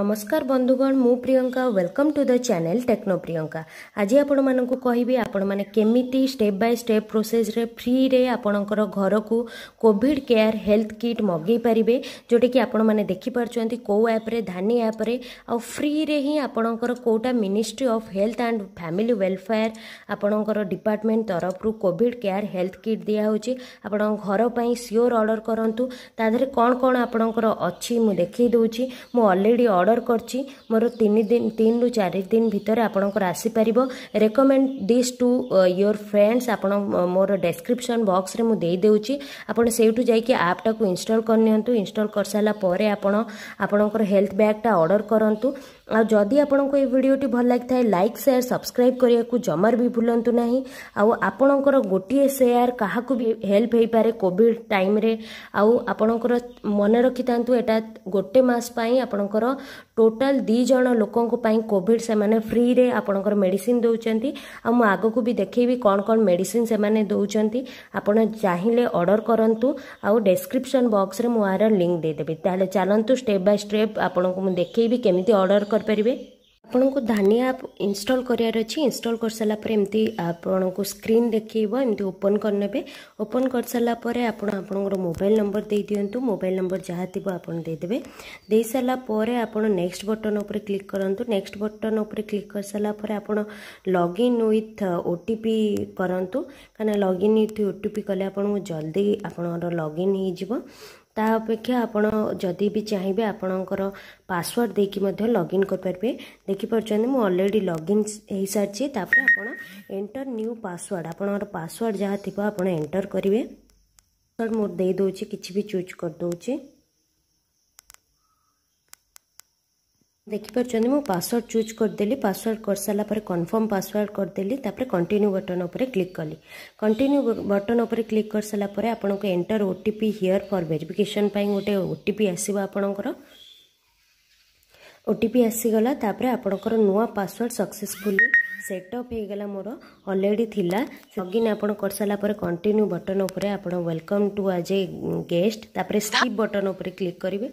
নমস্কার বন্ধুগণ মু Priyanka welcome to the channel techno Priyanka আজি আপনার কহবি আপনার কমিটি স্টেপ বাই স্টেপ প্রোসেসরে ফ্রিরে আপনার ঘরকু কোভিড কেয়ার হেলথ কিট মগাই পারে কি আপনার দেখিপারছেন কেউ আপ্রে ধানি আপ্রে আ্রিরে হি আপনার কোটা ministry of health and family welfare আপনার ডিপার্টমেন্ট তরফর কোভিড কেয়ার হেলথ কিট দিয়া হচ্ছে আপনার ঘরপাই সিওর অর্ডর করতু তা দেহে কণ কণ আপনার অছি মু দেখাই দেছি মু অলরেডি ଅର୍ଡ଼ର କରିଛି ମୋର ତିନି ଦିନ ତିନିରୁ ଚାରି ଦିନ ଭିତରେ ଆପଣଙ୍କର ଆସିପାରିବ recommend this to your friends ଆପଣ ମୋର ଡେସ୍କ୍ରିପସନ୍ ବକ୍ସରେ ମୁଁ ଦେଇ ଦେଉଛି ଆପଣ ସେଇଠୁ ଯାଇକି ଆପ୍ଟାକୁ ଇନଷ୍ଟଲ କରିନିଅନ୍ତୁ ଇନଷ୍ଟଲ କରିସାରିଲା ପରେ ଆପଣ ଆପଣଙ୍କର ହେଲ୍ଥ ବ୍ୟାଗ୍ଟା ଅର୍ଡ଼ର କରନ୍ତୁ ᱟᱨ જોᱫᱤ આપણોᱠᱚ ᱤᱭᱟᱹ ᱵᱤᱰᱤᱭᱳ ᱴᱤ ᱵᱷᱚᱞ ᱞᱟᱜᱤᱛ ᱛᱟᱭ ᱞᱟᱭᱤᱠ ᱥᱮᱭᱟᱨ ᱥᱟᱵᱥᱠᱨᱟᱭᱤᱵᱽ ᱠᱟᱨᱭᱟ ᱠᱩ ᱡᱚᱢᱟᱨ ᱵᱤ ᱵᱩᱞᱟᱱᱛᱩ ᱱᱟᱦᱤ ᱟᱨ ଆᱯᱚᱱᱚᱠᱚᱨ ᱜᱚᱴᱤ ᱮ ᱥᱮᱭᱟᱨ ᱠᱟᱦᱟ ᱠᱚ ᱵᱤ ᱦᱮᱞᱯ ᱦᱮᱭ ᱯᱟᱨᱮ ᱠᱚᱵᱤᱰ ᱴᱟᱭᱤᱢ ᱨᱮ ᱟᱨ ଆᱯᱚᱱᱚᱠᱚᱨ ᱢᱚᱱᱮ ᱨᱟᱠᱷᱤᱛᱟᱱᱛᱩ ᱮᱴᱟᱜ ᱜᱚᱴᱮ ᱢᱟᱥ ᱯᱟᱭ ᱟᱯᱚᱱᱚᱠᱚᱨ ଟୋଟାଲ ଦୁଇ ଜଣ ଲୋକଙ୍କ ପାଇଁ କୋଭିଡ଼ ସେମାନେ ଫ୍ରିରେ ଆପଣଙ୍କର ମେଡ଼ିସିନ ଦେଉଛନ୍ତି ଆଉ ମୁଁ ଆଗକୁ ବି ଦେଖେଇବି କ'ଣ କ'ଣ ମେଡ଼ିସିନ ସେମାନେ ଦେଉଛନ୍ତି ଆପଣ ଚାହିଁଲେ ଅର୍ଡ଼ର କରନ୍ତୁ ଆଉ ଡେସ୍କ୍ରିପସନ୍ ବକ୍ସରେ ମୁଁ ଏହାର ଲିଙ୍କ୍ ଦେଇଦେବି ତାହେଲେ ଚାଲନ୍ତୁ ଷ୍ଟେପ୍ ବାଇ ଷ୍ଟେପ୍ ଆପଣଙ୍କୁ ମୁଁ ଦେଖେଇବି କେମିତି ଅର୍ଡ଼ର କରିପାରିବେ ଆପଣଙ୍କୁ ଧାନିଆ ଆପ୍ ଇନଷ୍ଟଲ୍ କରିବାର ଅଛି ଇନଷ୍ଟଲ୍ କରିସାରିଲା ପରେ ଏମିତି ଆପଣଙ୍କୁ ସ୍କ୍ରିନ୍ ଦେଖାଇବ ଏମିତି ଓପନ୍ କରିନେବେ ଓପନ୍ କରିସାରିଲା ପରେ ଆପଣ ଆପଣଙ୍କର ମୋବାଇଲ୍ ନମ୍ବର ଦେଇଦିଅନ୍ତୁ ମୋବାଇଲ୍ ନମ୍ବର ଯାହା ଥିବ ଆପଣ ଦେଇଦେବେ ଦେଇସାରିଲା ପରେ ଆପଣ ନେକ୍ସଟ ବଟନ୍ ଉପରେ କ୍ଲିକ୍ କରନ୍ତୁ ନେକ୍ସଟ ବଟନ୍ ଉପରେ କ୍ଲିକ୍ କରିସାରିଲା ପରେ ଆପଣ login with O T P କରନ୍ତୁ କାରଣ login with O T P କଲେ ଆପଣଙ୍କୁ ଜଲ୍ଦି ଆପଣଙ୍କର ଲଗ୍ଇନ୍ ହେଇଯିବ ତା ଅପେକ୍ଷା ଆପଣ ଯଦି ବି ଚାହିଁବେ ଆପଣଙ୍କର ପାସୱାର୍ଡ଼ ଦେଇକି ମଧ୍ୟ ଲଗ୍ଇନ୍ କରିପାରିବେ ଦେଖିପାରୁଛନ୍ତି ମୁଁ ଅଲରେଡ଼ି ଲଗ୍ଇନ୍ ହେଇସାରିଛି ତାପରେ ଆପଣ ଏଣ୍ଟର ନ୍ୟୁ ପାସୱାର୍ଡ଼ ଆପଣଙ୍କର ପାସୱାର୍ଡ଼ ଯାହା ଥିବ ଆପଣ ଏଣ୍ଟର କରିବେ ପାସୱାର୍ଡ଼ ମୁଁ ଦେଇଦେଉଛି କିଛି ବି ଚୁଜ୍ କରିଦେଉଛି ଦେଖିପାରୁଛନ୍ତି ମୁଁ ପାସୱାର୍ଡ଼ ଚୁଜ୍ କରିଦେଲି ପାସୱାର୍ଡ଼ କରିସାରିଲା ପରେ କନଫର୍ମ ପାସୱାର୍ଡ଼ କରିଦେଲି ତାପରେ କଣ୍ଟିନ୍ୟୁ ବଟନ୍ ଉପରେ କ୍ଲିକ୍ କଲି କଣ୍ଟିନ୍ୟୁ ବଟନ୍ ଉପରେ କ୍ଲିକ୍ କରିସାରିଲା ପରେ ଆପଣଙ୍କୁ enter O T P here for verification ପାଇଁ ଗୋଟେ ଓ ଟି ପି ଆସିବ ଆପଣଙ୍କର ଓଟିପି ଆସିଗଲା ତାପରେ ଆପଣଙ୍କର ନୂଆ ପାସୱାର୍ଡ ସକ୍ସେସ୍ଫୁଲି ସେଟ୍ ଅପ୍ ହେଇଗଲା ମୋର ଅଲରେଡ଼ି ଥିଲା ଲଗ୍ଇନ୍ ଆପଣ କରିସାରିଲା ପରେ କଣ୍ଟିନ୍ୟୁ ବଟନ୍ ଉପରେ ଆପଣ welcome to as a guest ତାପରେ ସ୍କିପ୍ ବଟନ୍ ଉପରେ କ୍ଲିକ୍ କରିବେ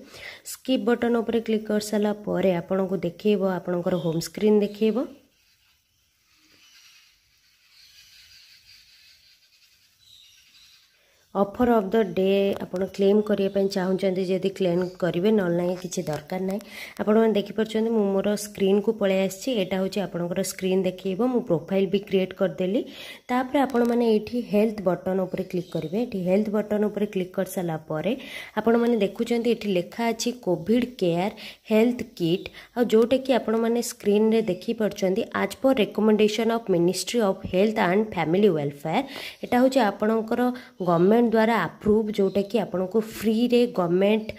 ସ୍କିପ୍ ବଟନ୍ ଉପରେ କ୍ଲିକ୍ କରିସାରିଲା ପରେ ଆପଣଙ୍କୁ ଦେଖାଇବ ଆପଣଙ୍କର ହୋମ୍ ସ୍କ୍ରିନ୍ ଦେଖାଇବ ଅଫର୍ ଅଫ୍ ଦ ଡେ ଆପଣ କ୍ଲେମ୍ କରିବା ପାଇଁ ଚାହୁଁଛନ୍ତି ଯଦି କ୍ଲେମ୍ କରିବେ ନହେଲେ ନାହିଁ କିଛି ଦରକାର ନାହିଁ ଆପଣମାନେ ଦେଖିପାରୁଛନ୍ତି ମୁଁ ମୋର ସ୍କ୍ରିନ୍କୁ ପଳାଇ ଆସିଛି ଏଇଟା ହେଉଛି ଆପଣଙ୍କର ସ୍କ୍ରିନ୍ ଦେଖେଇବ ମୁଁ ପ୍ରୋଫାଇଲ୍ ବି କ୍ରିଏଟ୍ କରିଦେଲି ତାପରେ ଆପଣମାନେ ଏଇଠି ହେଲ୍ଥ ବଟନ୍ ଉପରେ କ୍ଲିକ୍ କରିବେ ଏଠି ହେଲ୍ଥ ବଟନ୍ ଉପରେ କ୍ଲିକ୍ କରିସାରିଲା ପରେ ଆପଣମାନେ ଦେଖୁଛନ୍ତି ଏଠି ଲେଖା ଅଛି କୋଭିଡ଼ କେୟାର ହେଲ୍ଥ କିଟ୍ ଆଉ ଯେଉଁଟାକି ଆପଣମାନେ ସ୍କ୍ରିନ୍ରେ ଦେଖିପାରୁଛନ୍ତି as per recommendation of ministry of health and family welfare ଏଇଟା ହେଉଛି ଆପଣଙ୍କର ଗଭର୍ଣ୍ଣମେଣ୍ଟ ଗଭର୍ଣ୍ଣମେଣ୍ଟ ଦ୍ୱାରା ଆପ୍ରୁଭ୍ ଯେଉଁଟାକି ଆପଣଙ୍କୁ ଫ୍ରିରେ ଗଭର୍ଣ୍ଣମେଣ୍ଟ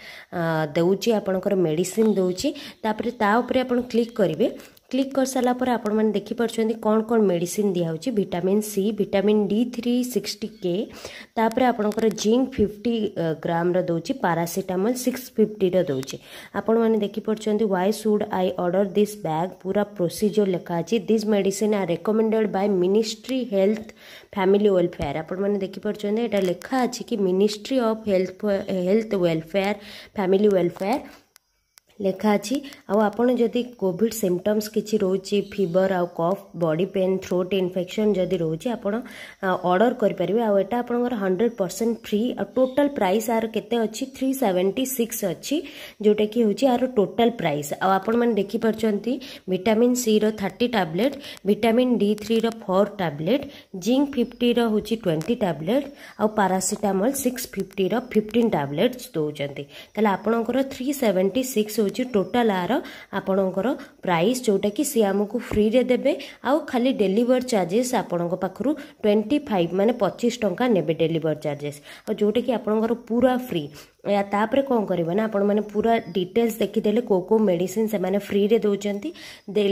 ଦେଉଛି ଆପଣଙ୍କର ମେଡ଼ିସିନ୍ ଦେଉଛି ତା'ପରେ ତା ଉପରେ ଆପଣ କ୍ଲିକ୍ କରିବେ क्लिक कर सारापर आपने कौन कौन मेडिसीन दिहे vitamin C vitamin D three sixty के तापर आपंकर जिंक फिफ्टी ग्राम रोचे पारासीटामल सिक्स फिफ्टी दूचे आपण मैंने देखिपार why should I order this bag पूरा प्रोसीजर लिखाई this medicine are recommended by ministry health family welfare आपने यहाँ लिखा अच्छे कि ministry of health health welfare family welfare लेखा अच्छी आपड़ी कॉविड सिमटम्स किसी रोच फिवर आउ cough body pain throat infection जदि रोज आपड़ अर्डर करेंगे आटा आप हंड्रेड परसेंट फ्री आ टोटाल प्राइस आर के अच्छी थ्री सेवेन्टी सिक्स अच्छी जोटा कि हूँ यार टोटाल प्राइस आपखिपारी भिटामिन सी रार्टी टैब्लेट भिटामिन डी थ्री रोर टैब्लेट जिंक फिफ्टी रोच ट्वेंटी टैब्लेट आउ पारासीटामल सिक्स फिफ्टी रिफ्टन टैब्लेट दौर तेल आपर थ्री सेवेन्टी सिक्स ହେଉଛି ଟୋଟାଲ୍ ଆର ଆପଣଙ୍କର ପ୍ରାଇସ୍ ଯେଉଁଟାକି ସିଏ ଆମକୁ ଫ୍ରିରେ ଦେବେ ଆଉ ଖାଲି ଡେଲିଭରି ଚାର୍ଜେସ୍ ଆପଣଙ୍କ ପାଖରୁ ଟ୍ୱେଣ୍ଟି ଫାଇଭ୍ ମାନେ ପଚିଶ ଟଙ୍କା ନେବେ ଡେଲିଭରି ଚାର୍ଜେସ୍ ଆଉ ଯେଉଁଟାକି ଆପଣଙ୍କର ପୁରା ଫ୍ରି ତାପରେ କ'ଣ କରିବ ନା ଆପଣମାନେ ପୁରା ଡିଟେଲ୍ସ ଦେଖିଦେଲେ କେଉଁ କେଉଁ ମେଡ଼ିସିନ୍ ସେମାନେ ଫ୍ରିରେ ଦେଉଛନ୍ତି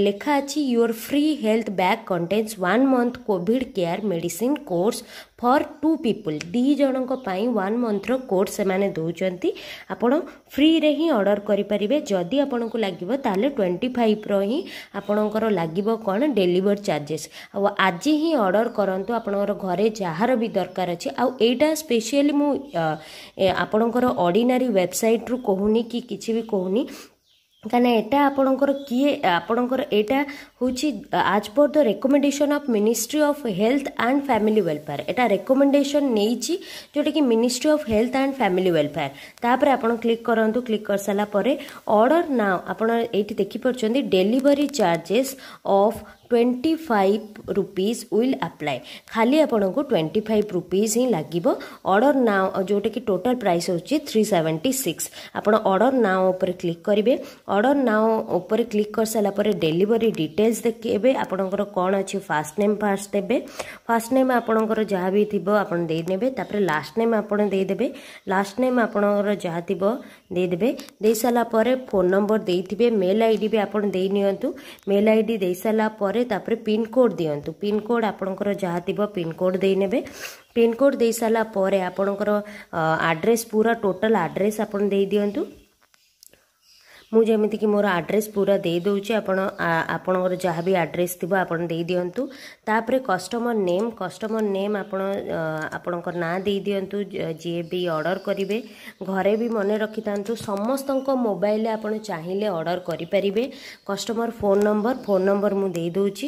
ଲେଖା ଅଛି your free health bag contains one month covid care medicine course for two people ଦୁଇ ଜଣଙ୍କ ପାଇଁ ୱାନ୍ ମନ୍ଥର କୋର୍ସ ସେମାନେ ଦେଉଛନ୍ତି ଆପଣ ଫ୍ରିରେ ହିଁ ଅର୍ଡ଼ର କରିପାରିବେ ଯଦି ଆପଣଙ୍କୁ ଲାଗିବ ତାହେଲେ ଟ୍ୱେଣ୍ଟି ଫାଇଭ୍ର ହିଁ ଆପଣଙ୍କର ଲାଗିବ କ'ଣ ଡେଲିଭରି ଚାର୍ଜେସ୍ ଆଉ ଆଜି ହିଁ ଅର୍ଡ଼ର କରନ୍ତୁ ଆପଣଙ୍କର ଘରେ ଯାହାର ବି ଦରକାର ଅଛି ଆଉ ଏଇଟା ସ୍ପେଶିଆଲି ମୁଁ ଆପଣଙ୍କର ଅର୍ଡ଼ିନାରୀ ୱେବସାଇଟ୍ରୁ କହୁନି କି କିଛି ବି କହୁନି କାହିଁକିନା ଏଇଟା ଆପଣଙ୍କର କିଏ ଆପଣଙ୍କର ଏଇଟା ହେଉଛି as per the recommendation of ministry of health and family welfare ଏଇଟା ରେକମେଣ୍ଡେସନ୍ ନେଇଛି ଯେଉଁଟାକି ministry of health and family welfare ତାପରେ ଆପଣ କ୍ଲିକ୍ କରନ୍ତୁ କ୍ଲିକ୍ କରିସାରିଲା ପରେ ଅର୍ଡ଼ର ନା ଆପଣ ଏଇଠି ଦେଖିପାରୁଛନ୍ତି delivery charges of twenty five rupees will apply ଖାଲି ଆପଣଙ୍କୁ ଟ୍ୱେଣ୍ଟି ଫାଇଭ୍ ରୁପିଜ୍ ହିଁ ଲାଗିବ ଅର୍ଡ଼ର୍ ନାଓ ଯେଉଁଟାକି ଟୋଟାଲ୍ ପ୍ରାଇସ୍ ହେଉଛି ଥ୍ରୀ ସେଭେଣ୍ଟି ସିକ୍ସ ଆପଣ ଅର୍ଡ଼ର୍ ନାଓ ଉପରେ କ୍ଲିକ୍ କରିବେ ଅର୍ଡ଼ର୍ ନାଓ ଉପରେ କ୍ଲିକ୍ କରିସାରିଲା ପରେ ଡେଲିଭରି ଡିଟେଲ୍ସ ଦେଖେଇବେ ଆପଣଙ୍କର କ'ଣ ଅଛି ଫାଷ୍ଟ ନେମ୍ ଫାଷ୍ଟ ଦେବେ ଫାଷ୍ଟ ନେମ୍ ଆପଣଙ୍କର ଯାହା ବି ଥିବ ଆପଣ ଦେଇନେବେ ତାପରେ ଲାଷ୍ଟ ନେମ୍ ଆପଣ ଦେଇଦେବେ ଲାଷ୍ଟ ନେମ୍ ଆପଣଙ୍କର ଯାହା ଥିବ ଦେଇଦେବେ ଦେଇସାରିଲା ପରେ ଫୋନ୍ ନମ୍ବର ଦେଇଥିବେ ମେଲ୍ ଆଇ ଡ଼ି ବି ଆପଣ ଦେଇନିଅନ୍ତୁ ମେଲ୍ ଆଇ ଡ଼ି ଦେଇସାରିଲା ପରେ ପରେ ତାପରେ ପିନ୍କୋଡ଼୍ ଦିଅନ୍ତୁ ପିନ୍କୋଡ଼୍ ଆପଣଙ୍କର ଯାହା ଥିବ ପିନ୍କୋଡ଼୍ ଦେଇନେବେ ପିନ୍କୋଡ଼୍ ଦେଇସାରିଲା ପରେ ଆପଣଙ୍କର ଆଡ୍ରେସ୍ ପୁରା ଟୋଟାଲ୍ ଆଡ୍ରେସ୍ ଆପଣ ଦେଇଦିଅନ୍ତୁ ମୁଁ ଯେମିତିକି ମୋର ଆଡ୍ରେସ୍ ପୁରା ଦେଇଦେଉଛି ଆପଣ ଆପଣଙ୍କର ଯାହା ବି ଆଡ୍ରେସ୍ ଥିବ ଆପଣ ଦେଇଦିଅନ୍ତୁ ତାପରେ କଷ୍ଟମର୍ ନେମ୍ କଷ୍ଟମର୍ ନେମ୍ ଆପଣ ଆପଣଙ୍କ ନାଁ ଦେଇଦିଅନ୍ତୁ ଯିଏ ବି ଅର୍ଡ଼ର୍ କରିବେ ଘରେ ବି ମନେ ରଖିଥାନ୍ତୁ ସମସ୍ତଙ୍କ ମୋବାଇଲରେ ଆପଣ ଚାହିଁଲେ ଅର୍ଡ଼ର୍ କରିପାରିବେ customer phone number phone number ମୁଁ ଦେଇଦେଉଛି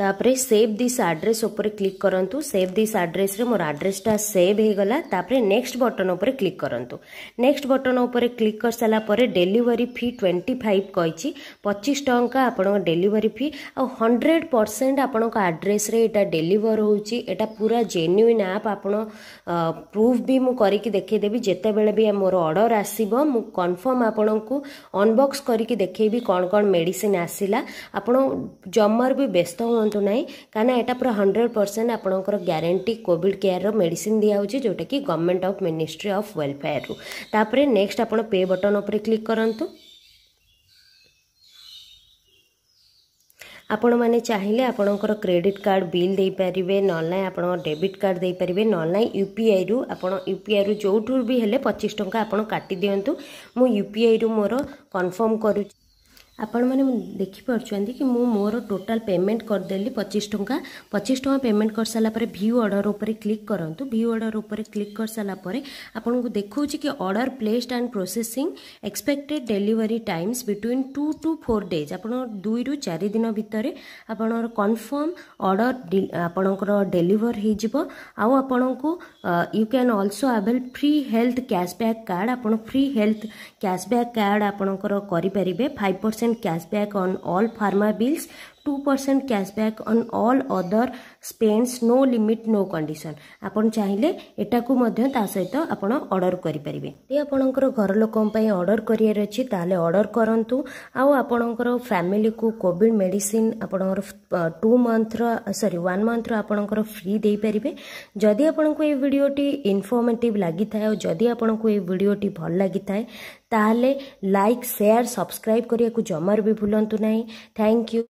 ତାପରେ ସେଭ୍ ଦିସ୍ ଆଡ୍ରେସ୍ ଉପରେ କ୍ଲିକ୍ କରନ୍ତୁ ସେଭ୍ ଦିସ୍ ଆଡ୍ରେସ୍ରେ ମୋର ଆଡ୍ରେସ୍ଟା ସେଭ୍ ହେଇଗଲା ତାପରେ ନେକ୍ସଟ ବଟନ୍ ଉପରେ କ୍ଲିକ୍ କରନ୍ତୁ ନେକ୍ସଟ ବଟନ୍ ଉପରେ କ୍ଲିକ୍ କରିସାରିଲା ପରେ ଡେଲିଭରି ଫି ଟ୍ୱେଣ୍ଟି ଫାଇଭ୍ କହିଛି ପଚିଶ ଟଙ୍କା ଆପଣଙ୍କ ଡେଲିଭରି ଫି ଆଉ ହଣ୍ଡ୍ରେଡ଼ ପରସେଣ୍ଟ ଆପଣଙ୍କ ଆଡ୍ରେସ୍ରେ ଏଇଟା ଡେଲିଭର ହେଉଛି ଏଇଟା ପୁରା ଜେନ୍ୟୁନ୍ ଆପ୍ ଆପଣ ପ୍ରୁଫ୍ ବି ମୁଁ କରିକି ଦେଖେଇଦେବି ଯେତେବେଳେ ବି ମୋର ଅର୍ଡ଼ର ଆସିବ ମୁଁ କନଫର୍ମ ଆପଣଙ୍କୁ ଅନବକ୍ସ କରିକି ଦେଖେଇବି କ'ଣ କ'ଣ ମେଡ଼ିସିନ ଆସିଲା ଆପଣ ଜମାରୁ ବି ବ୍ୟସ୍ତ ହୁଅନ୍ତୁ ଆସନ୍ତୁ ନାହିଁ କାରଣ ଏଇଟା ପୁରା ହଣ୍ଡ୍ରେଡ଼ ପରସେଣ୍ଟ ଆପଣଙ୍କର ଗ୍ୟାରେଣ୍ଟି କୋଭିଡ଼ କେୟାରର ମେଡ଼ିସିନ୍ ଦିଆହେଉଛି ଯେଉଁଟାକି ଗଭର୍ଣ୍ଣମେଣ୍ଟ ଅଫ୍ ମିନିଷ୍ଟ୍ରି ଅଫ୍ ୱେଲଫେୟାରରୁ ତାପରେ ନେକ୍ସଟ ଆପଣ ପେ ବଟନ୍ ଉପରେ କ୍ଲିକ୍ କରନ୍ତୁ ଆପଣମାନେ ଚାହିଁଲେ ଆପଣଙ୍କର କ୍ରେଡ଼ିଟ୍ କାର୍ଡ଼ ବିଲ୍ ଦେଇପାରିବେ ନହେଲେ ଆପଣ ଡେବିଟ୍ କାର୍ଡ଼ ଦେଇପାରିବେ ନହେଲେ ନାହିଁ ୟୁ ପି ଆଇରୁ ଆପଣ ୟୁ ପି ଆଇରୁ ଯେଉଁଠୁ ବି ହେଲେ ପଚିଶ ଟଙ୍କା ଆପଣ କାଟି ଦିଅନ୍ତୁ ମୁଁ ୟୁ ପି ଆଇରୁ ମୋର କନଫର୍ମ କରୁଛି ଆପଣମାନେ ଦେଖିପାରୁଛନ୍ତି କି ମୁଁ ମୋର ଟୋଟାଲ୍ ପେମେଣ୍ଟ କରିଦେଲି ପଚିଶ ଟଙ୍କା ପଚିଶ ଟଙ୍କା ପେମେଣ୍ଟ କରିସାରିଲା ପରେ ଭ୍ୟୁ ଅର୍ଡ଼ର ଉପରେ କ୍ଲିକ୍ କରନ୍ତୁ ଭ୍ୟୁ ଅର୍ଡ଼ର ଉପରେ କ୍ଲିକ୍ କରିସାରିଲା ପରେ ଆପଣଙ୍କୁ ଦେଖାଉଛି କି order placed and processing expected delivery times between two to four days ଆପଣ ଦୁଇରୁ ଚାରି ଦିନ ଭିତରେ ଆପଣଙ୍କର କନଫର୍ମ ଅର୍ଡ଼ର ଆପଣଙ୍କର ଡେଲିଭର ହୋଇଯିବ ଆଉ ଆପଣଙ୍କୁ you can also avail free health cashback card ଆପଣ ଫ୍ରି ହେଲ୍ଥ କ୍ୟାସବ୍ୟାକ୍ କାର୍ଡ଼ ଆପଣଙ୍କର କରିପାରିବେ five percent cashback on all pharma bills two cashback on all other spends no limit no condition ଆପଣ ଚାହିଁଲେ ଏଟାକୁ ମଧ୍ୟ ତା ସହିତ ଆପଣ ଅର୍ଡ଼ର କରିପାରିବେ ଯଦି ଆପଣଙ୍କର ଘର ଲୋକଙ୍କ ପାଇଁ ଅର୍ଡ଼ର କରିବାର ଅଛି ତାହେଲେ ଅର୍ଡ଼ର କରନ୍ତୁ ଆଉ ଆପଣଙ୍କର ଫ୍ୟାମିଲିକୁ କୋଭିଡ଼ ମେଡ଼ିସିନ୍ ଆପଣଙ୍କର ଟୁ ମନ୍ଥର ସରି ୱାନ୍ ମନ୍ଥର ଆପଣଙ୍କର ଫ୍ରି ଦେଇପାରିବେ ଯଦି ଆପଣଙ୍କୁ ଏ ଭିଡ଼ିଓଟି ଇନଫର୍ମେଟିଭ୍ ଲାଗିଥାଏ ଆଉ ଯଦି ଆପଣଙ୍କୁ ଏ ଭିଡ଼ିଓଟି ଭଲ ଲାଗିଥାଏ ତାହେଲେ ଲାଇକ୍ ସେୟାର ସବସ୍କ୍ରାଇବ୍ କରିବାକୁ ଜମାରୁ ବି ଭୁଲନ୍ତୁ ନାହିଁ ଥ୍ୟାଙ୍କ ୟୁ